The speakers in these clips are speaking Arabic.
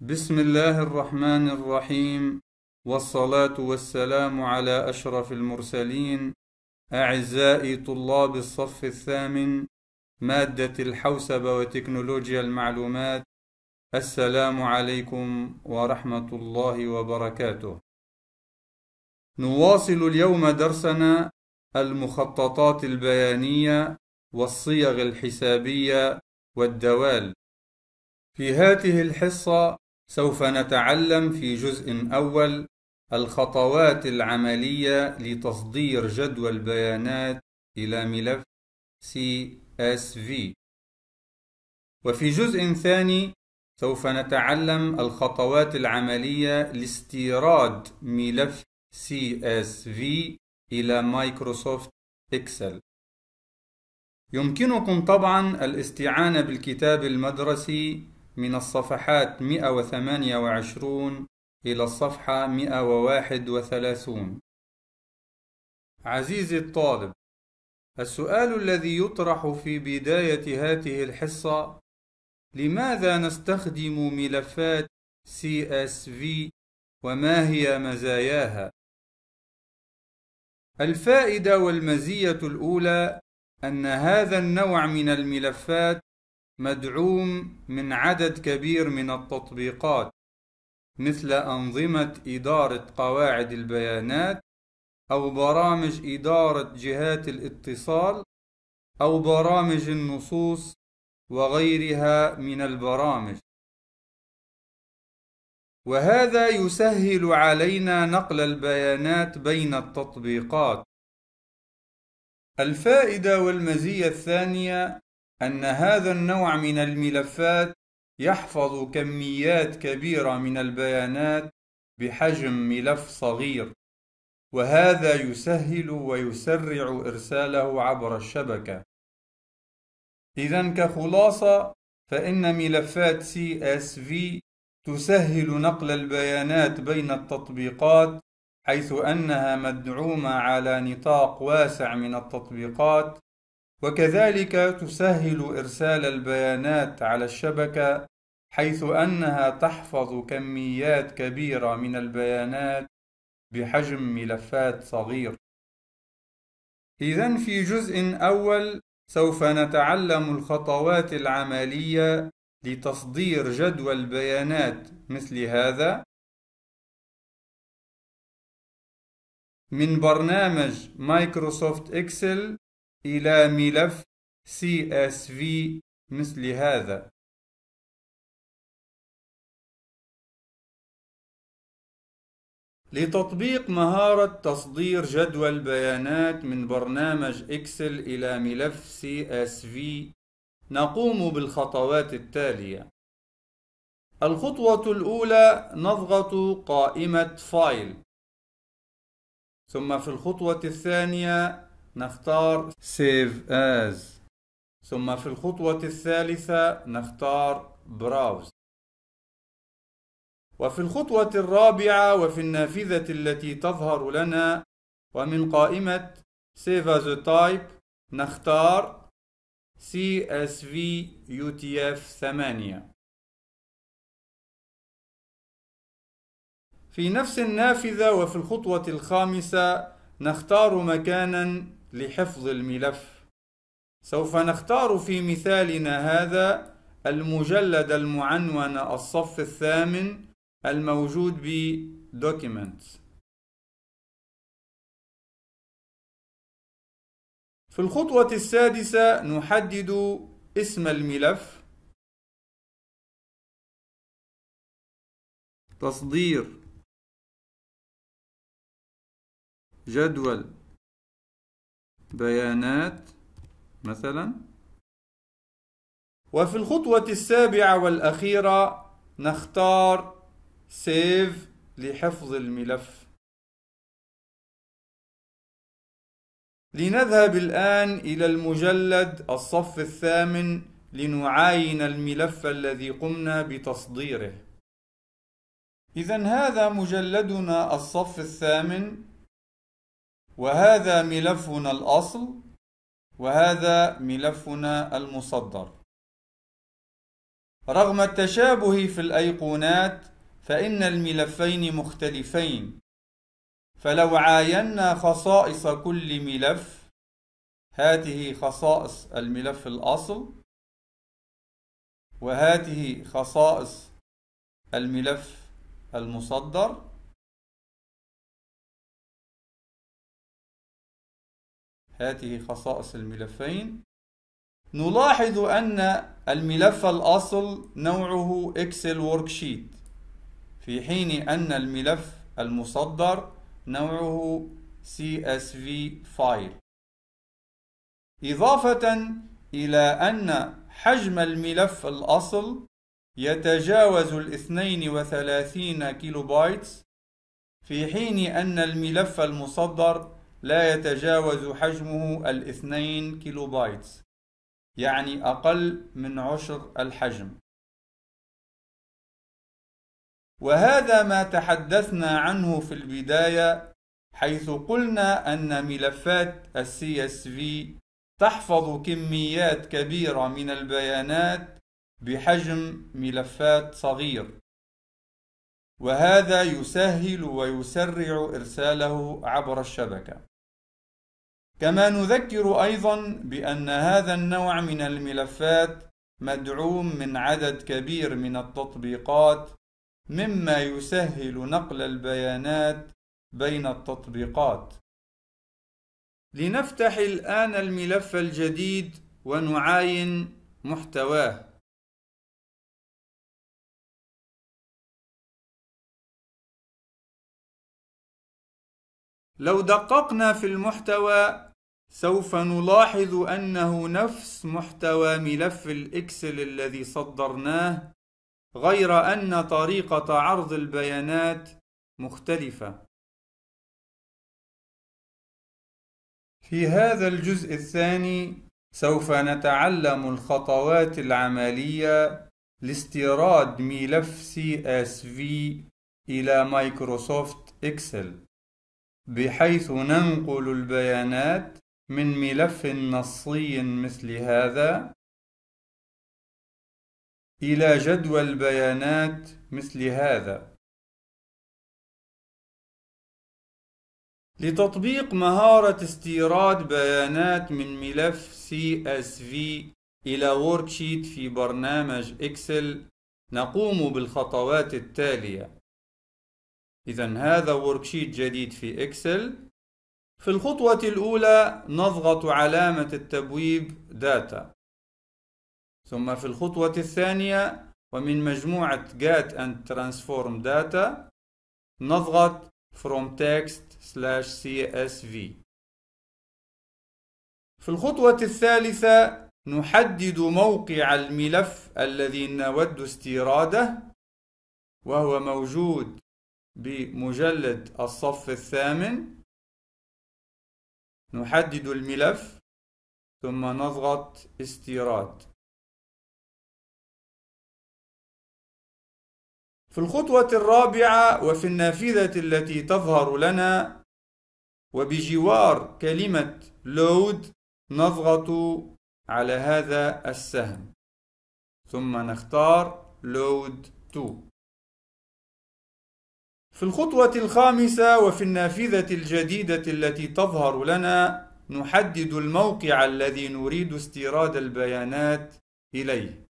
بسم الله الرحمن الرحيم والصلاة والسلام على أشرف المرسلين أعزائي طلاب الصف الثامن مادة الحوسبة وتكنولوجيا المعلومات السلام عليكم ورحمة الله وبركاته نواصل اليوم درسنا المخططات البيانية والصيغ الحسابية والدوال في هاته الحصة سوف نتعلم في جزء أول الخطوات العملية لتصدير جدول البيانات إلى ملف CSV وفي جزء ثاني سوف نتعلم الخطوات العملية لاستيراد ملف CSV إلى مايكروسوفت إكسل يمكنكم طبعا الاستعانة بالكتاب المدرسي من الصفحات 128 إلى الصفحة 131 عزيزي الطالب السؤال الذي يطرح في بداية هذه الحصة لماذا نستخدم ملفات CSV وما هي مزاياها؟ الفائدة والمزية الأولى أن هذا النوع من الملفات مدعوم من عدد كبير من التطبيقات مثل أنظمة إدارة قواعد البيانات أو برامج إدارة جهات الاتصال أو برامج النصوص وغيرها من البرامج وهذا يسهل علينا نقل البيانات بين التطبيقات الفائدة والمزية الثانية أن هذا النوع من الملفات يحفظ كميات كبيرة من البيانات بحجم ملف صغير وهذا يسهل ويسرع إرساله عبر الشبكة إذا كخلاصة فإن ملفات CSV تسهل نقل البيانات بين التطبيقات حيث أنها مدعومة على نطاق واسع من التطبيقات وكذلك تسهل إرسال البيانات على الشبكة حيث أنها تحفظ كميات كبيرة من البيانات بحجم ملفات صغير. إذا في جزء أول سوف نتعلم الخطوات العملية لتصدير جدول البيانات مثل هذا من برنامج مايكروسوفت إكسل إلى ملف CSV مثل هذا لتطبيق مهارة تصدير جدول بيانات من برنامج إكسل إلى ملف CSV نقوم بالخطوات التالية الخطوة الأولى نضغط قائمة فايل ثم في الخطوة الثانية نختار Save As ثم في الخطوة الثالثة نختار Browse وفي الخطوة الرابعة وفي النافذة التي تظهر لنا ومن قائمة Save as a Type نختار CSV UTF 8 في نفس النافذة وفي الخطوة الخامسة نختار مكانا لحفظ الملف سوف نختار في مثالنا هذا المجلد المعنون الصف الثامن الموجود ب Documents في الخطوة السادسة نحدد اسم الملف تصدير جدول بيانات مثلا وفي الخطوة السابعة والأخيرة نختار سيف لحفظ الملف لنذهب الآن إلى المجلد الصف الثامن لنعاين الملف الذي قمنا بتصديره إذا هذا مجلدنا الصف الثامن وهذا ملفنا الأصل وهذا ملفنا المصدر رغم التشابه في الأيقونات فإن الملفين مختلفين فلو عاينا خصائص كل ملف هاته خصائص الملف الأصل وهاته خصائص الملف المصدر هذه خصائص الملفين نلاحظ أن الملف الأصل نوعه إكسل وركشيت في حين أن الملف المصدر نوعه CSV فايل إضافة إلى أن حجم الملف الأصل يتجاوز ال 32 كيلو بايتس في حين أن الملف المصدر لا يتجاوز حجمه الاثنين كيلو بايت يعني أقل من عشر الحجم وهذا ما تحدثنا عنه في البداية حيث قلنا أن ملفات الـ CSV تحفظ كميات كبيرة من البيانات بحجم ملفات صغير وهذا يسهل ويسرع إرساله عبر الشبكة كما نذكر أيضا بأن هذا النوع من الملفات مدعوم من عدد كبير من التطبيقات مما يسهل نقل البيانات بين التطبيقات لنفتح الآن الملف الجديد ونعاين محتواه لو دققنا في المحتوى سوف نلاحظ أنه نفس محتوى ملف الإكسل الذي صدرناه غير أن طريقة عرض البيانات مختلفة في هذا الجزء الثاني سوف نتعلم الخطوات العملية لاستيراد ملف CSV إلى مايكروسوفت إكسل بحيث ننقل البيانات من ملف نصي مثل هذا إلى جدول بيانات مثل هذا لتطبيق مهارة استيراد بيانات من ملف CSV إلى Worksheet في برنامج إكسل نقوم بالخطوات التالية إذا هذا وركشيت جديد في إكسل في الخطوة الأولى نضغط علامة التبويب داتا ثم في الخطوة الثانية ومن مجموعة get and transform data نضغط from text slash csv في الخطوة الثالثة نحدد موقع الملف الذي نود استيراده وهو موجود بمجلد الصف الثامن نحدد الملف ثم نضغط استيراد في الخطوة الرابعة وفي النافذة التي تظهر لنا وبجوار كلمة load نضغط على هذا السهم ثم نختار load 2 في الخطوة الخامسة وفي النافذة الجديدة التي تظهر لنا نحدد الموقع الذي نريد استيراد البيانات إليه.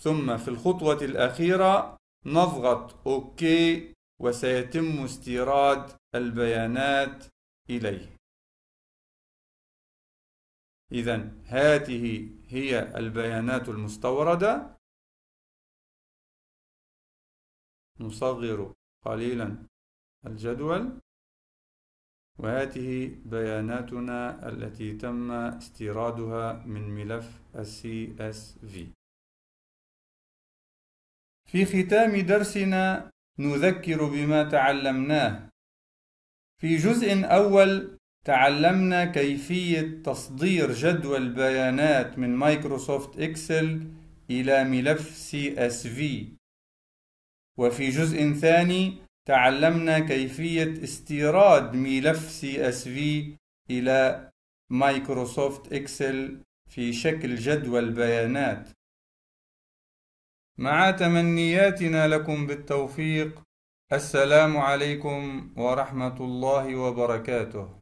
ثم في الخطوة الأخيرة نضغط OK وسيتم استيراد البيانات إليه. إذا هذه هي البيانات المستوردة نصغر قليلا الجدول وهذه بياناتنا التي تم استيرادها من ملف CSV في ختام درسنا نذكر بما تعلمناه في جزء أول تعلمنا كيفية تصدير جدول بيانات من مايكروسوفت إكسل إلى ملف CSV وفي جزء ثاني تعلمنا كيفية استيراد ملف CSV إلى مايكروسوفت إكسل في شكل جدول بيانات مع تمنياتنا لكم بالتوفيق السلام عليكم ورحمة الله وبركاته